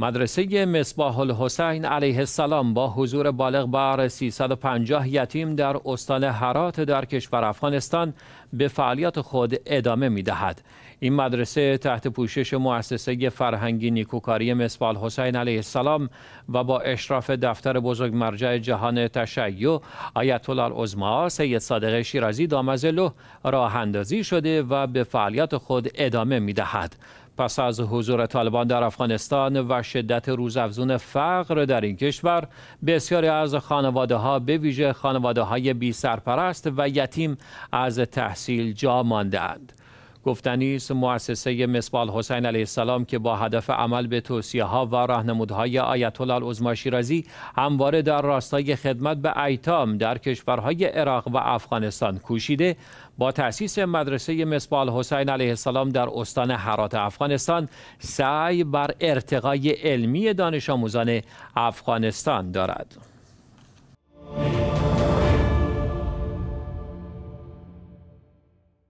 مدرسه مصباح الحسین علیه السلام با حضور بالغ بر 350 یتیم در استان هرات در کشور افغانستان به فعالیت خود ادامه می دهد. این مدرسه تحت پوشش مؤسسه فرهنگی نیکوکاری مصباح الحسین علیه السلام و با اشراف دفتر بزرگ مرجع جهان تشیع آیت الله العظما سید صادق شیرازی دامزلو راه اندازی شده و به فعالیت خود ادامه می دهد. پس از حضور طالبان در افغانستان و شدت روزافزون فقر در این کشور بسیاری از خانواده ها به ویژه خانواده های بی سرپرست و یتیم از تحصیل جا ماندند. گفتنی است مؤسسه مسبال حسین علیه السلام که با هدف عمل به توصیه ها و راهنمودهای آیت الله العظما شیرازی همواره در راستای خدمت به ایتام در کشورهای عراق و افغانستان کوشیده با تأسیس مدرسه مسبال حسین علیه السلام در استان حرات افغانستان سعی بر ارتقای علمی دانش آموزان افغانستان دارد